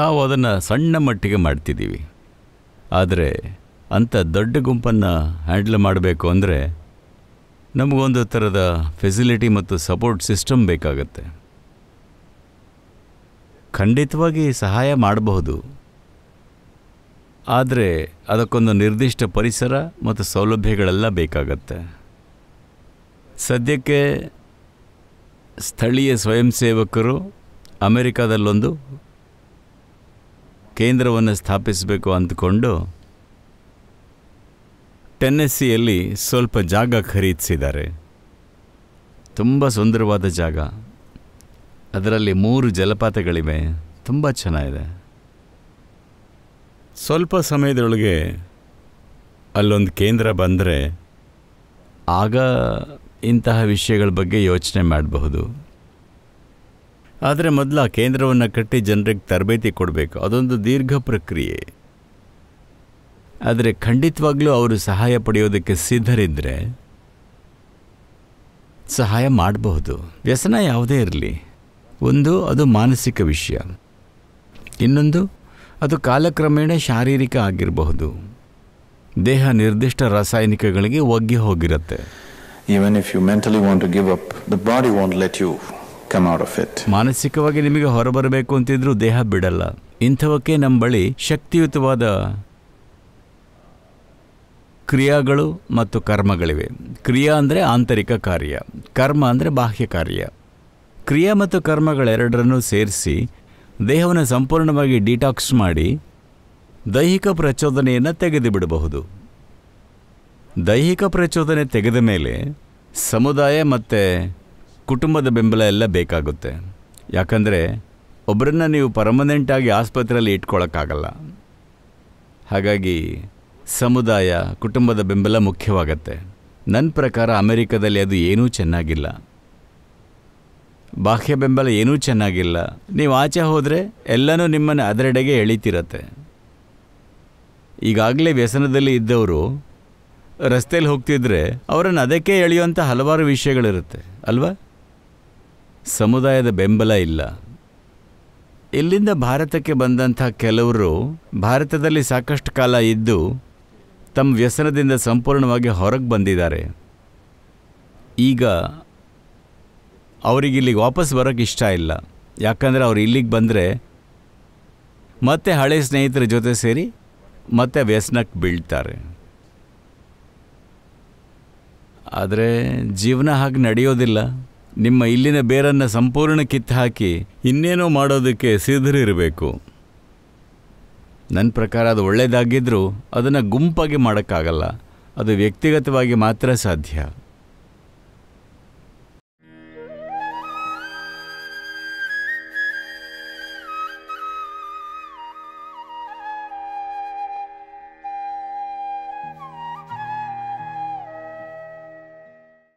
ನಾವು ಅದನ್ನು ಸಣ್ಣ ಮಟ್ಟಿಗೆ ಮಾಡ್ತಿದ್ದೀವಿ ಆದರೆ ಅಂಥ ದೊಡ್ಡ ಗುಂಪನ್ನು ಹ್ಯಾಂಡಲ್ ಮಾಡಬೇಕು ಅಂದರೆ ನಮಗೊಂದು ಥರದ ಫೆಸಿಲಿಟಿ ಮತ್ತು ಸಪೋರ್ಟ್ ಸಿಸ್ಟಮ್ ಬೇಕಾಗತ್ತೆ ಖಂಡಿತವಾಗಿ ಸಹಾಯ ಮಾಡಬಹುದು ಆದರೆ ಅದಕ್ಕೊಂದು ನಿರ್ದಿಷ್ಟ ಪರಿಸರ ಮತ್ತು ಸೌಲಭ್ಯಗಳೆಲ್ಲ ಬೇಕಾಗತ್ತೆ ಸದ್ಯಕ್ಕೆ ಸ್ಥಳೀಯ ಸ್ವಯಂ ಸೇವಕರು ಅಮೆರಿಕಾದಲ್ಲೊಂದು ಕೇಂದ್ರವನ್ನು ಸ್ಥಾಪಿಸಬೇಕು ಅಂದ್ಕೊಂಡು ಟೆನ್ನೆಸ್ಸಿಯಲ್ಲಿ ಸ್ವಲ್ಪ ಜಾಗ ಖರೀದಿಸಿದ್ದಾರೆ ತುಂಬ ಸುಂದರವಾದ ಜಾಗ ಅದರಲ್ಲಿ ಮೂರು ಜಲಪಾತಗಳಿವೆ ತುಂಬ ಚೆನ್ನಾಗಿದೆ ಸ್ವಲ್ಪ ಸಮಯದೊಳಗೆ ಅಲ್ಲೊಂದು ಕೇಂದ್ರ ಬಂದರೆ ಆಗ ಇಂತಹ ವಿಷಯಗಳ ಬಗ್ಗೆ ಯೋಚನೆ ಮಾಡಬಹುದು ಆದರೆ ಮೊದಲು ಆ ಕೇಂದ್ರವನ್ನು ಕಟ್ಟಿ ಜನರಿಗೆ ತರಬೇತಿ ಕೊಡಬೇಕು ಅದೊಂದು ದೀರ್ಘ ಪ್ರಕ್ರಿಯೆ ಆದರೆ ಖಂಡಿತವಾಗ್ಲೂ ಅವರು ಸಹಾಯ ಪಡೆಯೋದಕ್ಕೆ ಸಿದ್ಧರಿದ್ದರೆ ಸಹಾಯ ಮಾಡಬಹುದು ವ್ಯಸನ ಯಾವುದೇ ಇರಲಿ ಒಂದು ಅದು ಮಾನಸಿಕ ವಿಷಯ ಇನ್ನೊಂದು ಅದು ಕಾಲಕ್ರಮೇಣ ಶಾರೀರಿಕ ಆಗಿರಬಹುದು ದೇಹ ನಿರ್ದಿಷ್ಟ ರಾಸಾಯನಿಕಗಳಿಗೆ ಒಗ್ಗಿ ಹೋಗಿರುತ್ತೆ even if you mentally want to give up the body won't let you come out of it ಮಾನಸಿಕವಾಗಿ ನಿಮಗೆ ಹೊರಬರಬೇಕು ಅಂತಿದ್ರು ದೇಹ ಬಿಡಲ್ಲ ಇಂಥವಕ್ಕೆ ನಮ್ಮ ಬಳಿ ಶಕ್ತಿಯುತವಾದ ಕ್ರಿಯಾಗಳು ಮತ್ತು ಕರ್ಮಗಳಿವೆ ಕ್ರಿಯಾ ಅಂದರೆ ಆಂತರಿಕ ಕಾರ್ಯ ಕರ್ಮ ಅಂದರೆ ಬಾಹ್ಯ ಕಾರ್ಯ ಕ್ರಿಯಾ ಮತ್ತು ಕರ್ಮಗಳೆರಡರನ್ನು ಸೇರಿಸಿ ದೇಹವನ್ನು ಸಂಪೂರ್ಣವಾಗಿ ಡಿಟಾಕ್ಸ್ ಮಾಡಿ ದೈಹಿಕ ಪ್ರಚೋದನೆಯನ್ನು ಬಿಡಬಹುದು ದೈಹಿಕ ಪ್ರಚೋದನೆ ತೆಗೆದ ಮೇಲೆ ಸಮುದಾಯ ಮತ್ತು ಕುಟುಂಬದ ಬೆಂಬಲ ಎಲ್ಲ ಬೇಕಾಗುತ್ತೆ ಯಾಕಂದರೆ ಒಬ್ಬರನ್ನು ನೀವು ಪರ್ಮನೆಂಟಾಗಿ ಆಸ್ಪತ್ರೆಯಲ್ಲಿ ಇಟ್ಕೊಳ್ಳೋಕ್ಕಾಗಲ್ಲ ಹಾಗಾಗಿ ಸಮುದಾಯ ಕುಟುಂಬದ ಬೆಂಬಲ ಮುಖ್ಯವಾಗತ್ತೆ ನನ್ನ ಪ್ರಕಾರ ಅಮೆರಿಕದಲ್ಲಿ ಅದು ಏನೂ ಚೆನ್ನಾಗಿಲ್ಲ ಬಾಹ್ಯ ಬೆಂಬಲ ಏನೂ ಚೆನ್ನಾಗಿಲ್ಲ ನೀವು ಆಚೆ ಹೋದರೆ ಎಲ್ಲನೂ ನಿಮ್ಮನ್ನು ಅದರೆಡೆಗೆ ಎಳಿತಿರತ್ತೆ ಈಗಾಗಲೇ ವ್ಯಸನದಲ್ಲಿ ಇದ್ದವರು ರಸ್ತೆಯಲ್ಲಿ ಹೋಗ್ತಿದ್ರೆ ಅವರನ್ನು ಅದಕ್ಕೆ ಎಳೆಯುವಂಥ ಹಲವಾರು ವಿಷಯಗಳಿರುತ್ತೆ ಅಲ್ವಾ ಸಮುದಾಯದ ಬೆಂಬಲ ಇಲ್ಲ ಇಲ್ಲಿಂದ ಭಾರತಕ್ಕೆ ಬಂದಂಥ ಕೆಲವರು ಭಾರತದಲ್ಲಿ ಸಾಕಷ್ಟು ಕಾಲ ಇದ್ದು ತಮ್ಮ ವ್ಯಸನದಿಂದ ಸಂಪೂರ್ಣವಾಗಿ ಹೊರಗೆ ಬಂದಿದ್ದಾರೆ ಈಗ ಅವರಿಗೆ ಇಲ್ಲಿಗೆ ವಾಪಸ್ ಬರೋಕ್ಕೆ ಇಷ್ಟ ಇಲ್ಲ ಯಾಕಂದರೆ ಅವ್ರು ಇಲ್ಲಿಗೆ ಬಂದರೆ ಮತ್ತೆ ಹಳೆ ಸ್ನೇಹಿತರ ಜೊತೆ ಸೇರಿ ಮತ್ತೆ ವ್ಯಸನಕ್ಕೆ ಬೀಳ್ತಾರೆ ಆದರೆ ಜೀವನ ಹಾಗೆ ನಡೆಯೋದಿಲ್ಲ ನಿಮ್ಮ ಇಲ್ಲಿನ ಬೇರನ್ನು ಸಂಪೂರ್ಣ ಕಿತ್ತು ಹಾಕಿ ಇನ್ನೇನೋ ಮಾಡೋದಕ್ಕೆ ಸಿದ್ಧರಿರಬೇಕು ನನ್ನ ಪ್ರಕಾರ ಅದು ಒಳ್ಳೆಯದಾಗಿದ್ದರೂ ಅದನ್ನು ಗುಂಪಾಗಿ ಮಾಡೋಕ್ಕಾಗಲ್ಲ ಅದು ವ್ಯಕ್ತಿಗತವಾಗಿ ಮಾತ್ರ ಸಾಧ್ಯ